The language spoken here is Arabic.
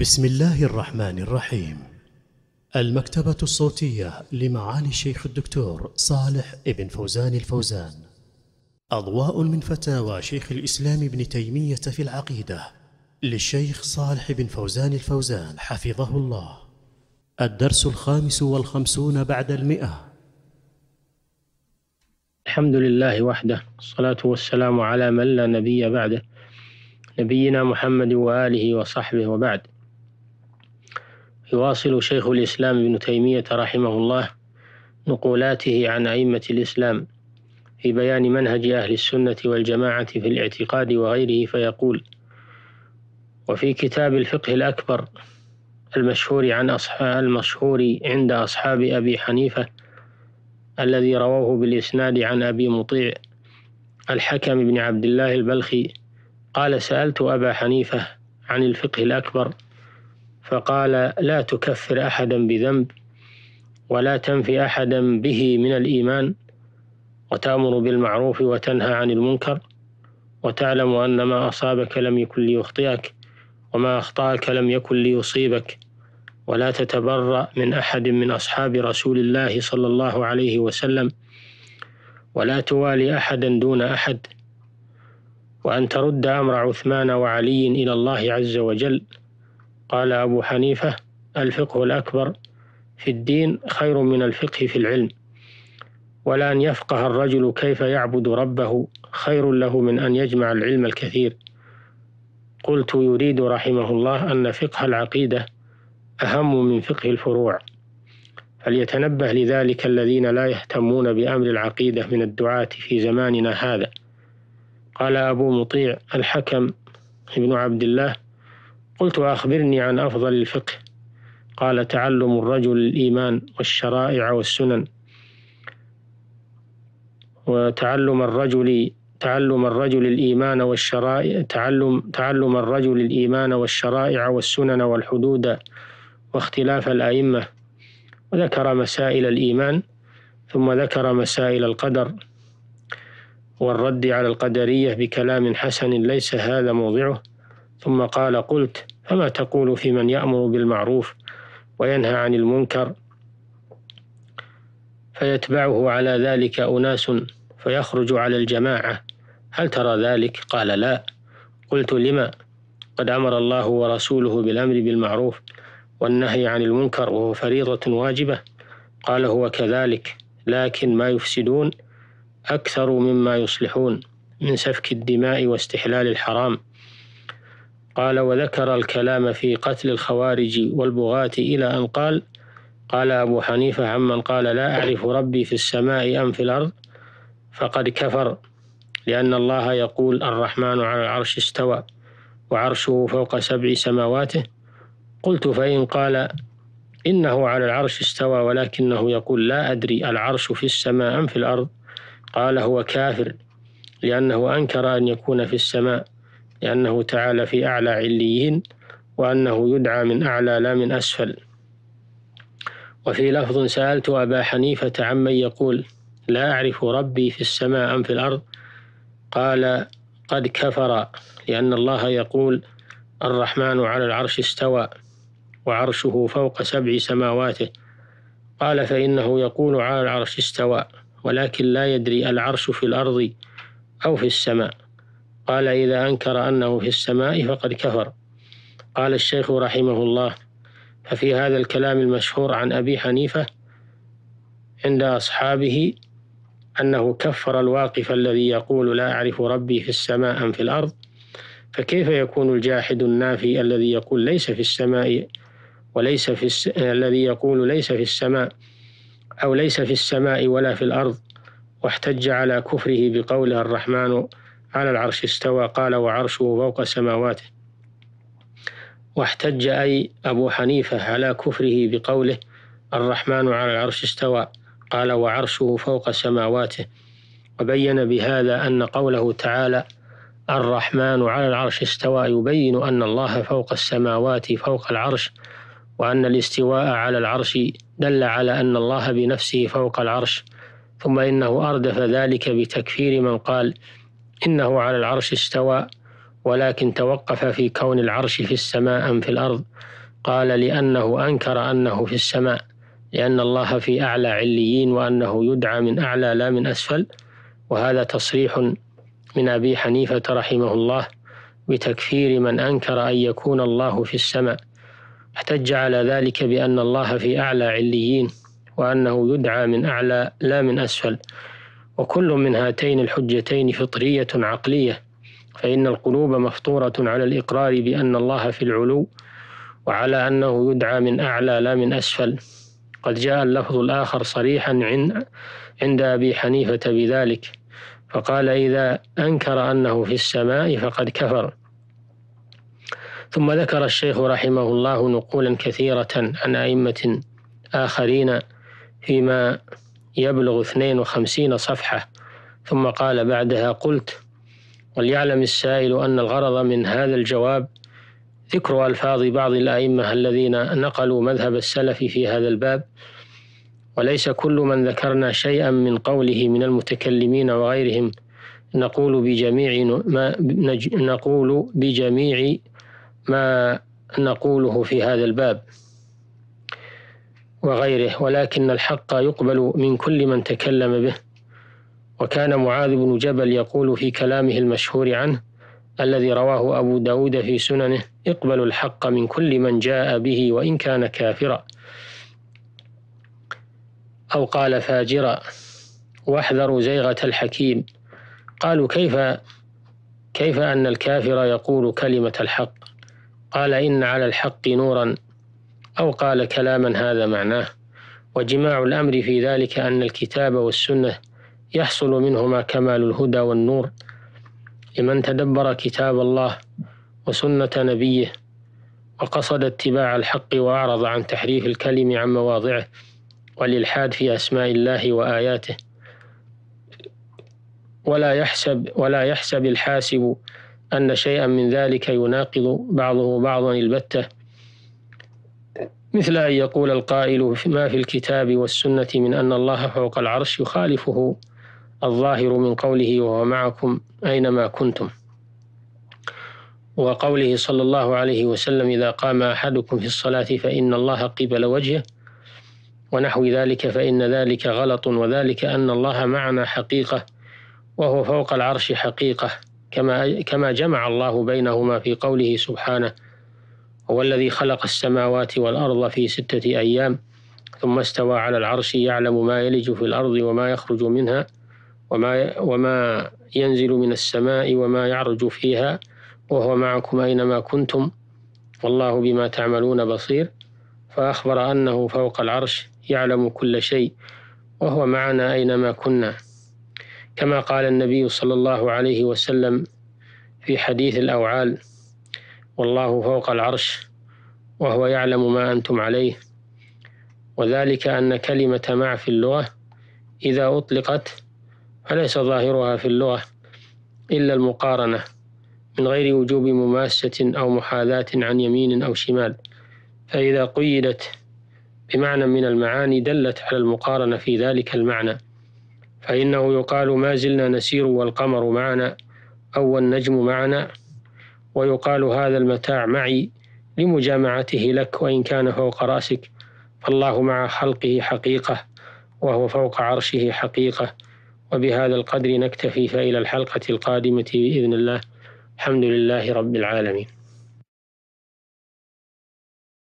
بسم الله الرحمن الرحيم المكتبة الصوتية لمعالي الشيخ الدكتور صالح ابن فوزان الفوزان أضواء من فتاوى شيخ الإسلام ابن تيمية في العقيدة للشيخ صالح بن فوزان الفوزان حفظه الله الدرس الخامس والخمسون بعد المئة الحمد لله وحده الصلاة والسلام على من لا نبي بعده نبينا محمد وآله وصحبه وبعد يواصل شيخ الإسلام ابن تيمية رحمه الله نقولاته عن أئمة الإسلام في بيان منهج أهل السنة والجماعة في الاعتقاد وغيره فيقول وفي كتاب الفقه الأكبر المشهور عن أصحاب المشهور عند أصحاب أبي حنيفة الذي رووه بالإسناد عن أبي مطيع الحكم بن عبد الله البلخي قال سألت أبا حنيفة عن الفقه الأكبر فقال لا تكفر أحدا بذنب ولا تنفي أحدا به من الإيمان وتأمر بالمعروف وتنهى عن المنكر وتعلم أن ما أصابك لم يكن ليخطئك وما أخطأك لم يكن ليصيبك ولا تتبرأ من أحد من أصحاب رسول الله صلى الله عليه وسلم ولا توالي أحدا دون أحد وأن ترد أمر عثمان وعلي إلى الله عز وجل قال أبو حنيفة الفقه الأكبر في الدين خير من الفقه في العلم ولا أن يفقه الرجل كيف يعبد ربه خير له من أن يجمع العلم الكثير قلت يريد رحمه الله أن فقه العقيدة أهم من فقه الفروع فليتنبه لذلك الذين لا يهتمون بأمر العقيدة من الدعاة في زماننا هذا قال أبو مطيع الحكم ابن عبد الله قلت أخبرني عن أفضل الفقه قال تعلم الرجل الإيمان والشرائع والسنن وتعلم الرجل تعلم الرجل الإيمان والشرائع تعلم تعلم الرجل الإيمان والشرائع والسنن والحدود واختلاف الأئمة وذكر مسائل الإيمان ثم ذكر مسائل القدر والرد على القدرية بكلام حسن ليس هذا موضعه ثم قال قلت فما تقول في من يأمر بالمعروف وينهى عن المنكر فيتبعه على ذلك أناس فيخرج على الجماعة هل ترى ذلك؟ قال لا قلت لما؟ قد أمر الله ورسوله بالأمر بالمعروف والنهي عن المنكر وهو فريضة واجبة قال هو كذلك لكن ما يفسدون أكثر مما يصلحون من سفك الدماء واستحلال الحرام قال وذكر الكلام في قتل الخوارج والبغاة إلى أن قال قال أبو حنيفة عمن قال لا أعرف ربي في السماء أم في الأرض فقد كفر لأن الله يقول الرحمن على العرش استوى وعرشه فوق سبع سماواته قلت فإن قال إنه على العرش استوى ولكنه يقول لا أدري العرش في السماء أم في الأرض قال هو كافر لأنه أنكر أن يكون في السماء لأنه تعالى في أعلى عليين وأنه يدعى من أعلى لا من أسفل وفي لفظ سألت أبا حنيفة عمن يقول لا أعرف ربي في السماء أم في الأرض قال قد كفر لأن الله يقول الرحمن على العرش استوى وعرشه فوق سبع سماواته قال فإنه يقول على العرش استوى ولكن لا يدري العرش في الأرض أو في السماء قال إذا أنكر أنه في السماء فقد كفر قال الشيخ رحمه الله ففي هذا الكلام المشهور عن أبي حنيفة عند أصحابه أنه كفر الواقف الذي يقول لا أعرف ربي في السماء أم في الأرض فكيف يكون الجاحد النافي الذي يقول ليس في السماء وليس في الس... الذي يقول ليس في السماء أو ليس في السماء ولا في الأرض واحتج على كفره بقوله الرحمن على العرش استوى قال وعرشه فوق سماواته واحتج أي أبو حنيفة على كفره بقوله الرحمن على العرش استوى قال وعرشه فوق سماواته وبين بهذا أن قوله تعالى الرحمن على العرش استوى يبين أن الله فوق السماوات فوق العرش وأن الاستواء على العرش دل على أن الله بنفسه فوق العرش ثم إنه أردف ذلك بتكفير من قال إنه على العرش استوى ولكن توقف في كون العرش في السماء أم في الأرض قال لأنه أنكر أنه في السماء لأن الله في أعلى عليين وأنه يدعى من أعلى لا من أسفل وهذا تصريح من أبي حنيفة رحمه الله بتكفير من أنكر أن يكون الله في السماء احتج على ذلك بأن الله في أعلى عليين وأنه يدعى من أعلى لا من أسفل وكل من هاتين الحجتين فطرية عقلية فإن القلوب مفطورة على الإقرار بأن الله في العلو وعلى أنه يدعى من أعلى لا من أسفل قد جاء اللفظ الآخر صريحا عند أبي حنيفة بذلك فقال إذا أنكر أنه في السماء فقد كفر ثم ذكر الشيخ رحمه الله نقولا كثيرة عن أئمة آخرين فيما يبلغ 52 صفحة ثم قال بعدها قلت وليعلم السائل أن الغرض من هذا الجواب ذكر ألفاظ بعض الأئمة الذين نقلوا مذهب السلف في هذا الباب وليس كل من ذكرنا شيئا من قوله من المتكلمين وغيرهم نقول بجميع ما نقول بجميع ما نقوله في هذا الباب وغيره ولكن الحق يقبل من كل من تكلم به وكان معاذ بن جبل يقول في كلامه المشهور عنه الذي رواه أبو داود في سننه اقبل الحق من كل من جاء به وإن كان كافرا أو قال فاجرا واحذروا زيغة الحكيم قالوا كيف كيف أن الكافر يقول كلمة الحق قال إن على الحق نورا أو قال كلاما هذا معناه وجماع الأمر في ذلك أن الكتاب والسنة يحصل منهما كمال الهدى والنور لمن تدبر كتاب الله وسنة نبيه وقصد اتباع الحق وأعرض عن تحريف الكلم عن مواضعه والإلحاد في أسماء الله وآياته ولا يحسب ولا يحسب الحاسب أن شيئا من ذلك يناقض بعضه بعضا البتة مثل أن يقول القائل ما في الكتاب والسنة من أن الله فوق العرش يخالفه الظاهر من قوله وهو معكم أينما كنتم وقوله صلى الله عليه وسلم إذا قام أحدكم في الصلاة فإن الله قبل وجهه ونحو ذلك فإن ذلك غلط وذلك أن الله معنا حقيقة وهو فوق العرش حقيقة كما كما جمع الله بينهما في قوله سبحانه هو الذي خلق السماوات والأرض في ستة أيام ثم استوى على العرش يعلم ما يلج في الأرض وما يخرج منها وما وما ينزل من السماء وما يعرج فيها وهو معكم أينما كنتم والله بما تعملون بصير فأخبر أنه فوق العرش يعلم كل شيء وهو معنا أينما كنا كما قال النبي صلى الله عليه وسلم في حديث الأوعال والله فوق العرش وهو يعلم ما أنتم عليه وذلك أن كلمة مع في اللغة إذا أطلقت فليس ظاهرها في اللغة إلا المقارنة من غير وجوب مماسة أو محاذاة عن يمين أو شمال فإذا قيدت بمعنى من المعاني دلت على المقارنة في ذلك المعنى فإنه يقال ما زلنا نسير والقمر معنا أو النجم معنا ويقال هذا المتاع معي لمجامعته لك وإن كان فوق رأسك فالله مع خلقه حقيقة وهو فوق عرشه حقيقة وبهذا القدر نكتفي فإلى الحلقة القادمة بإذن الله الحمد لله رب العالمين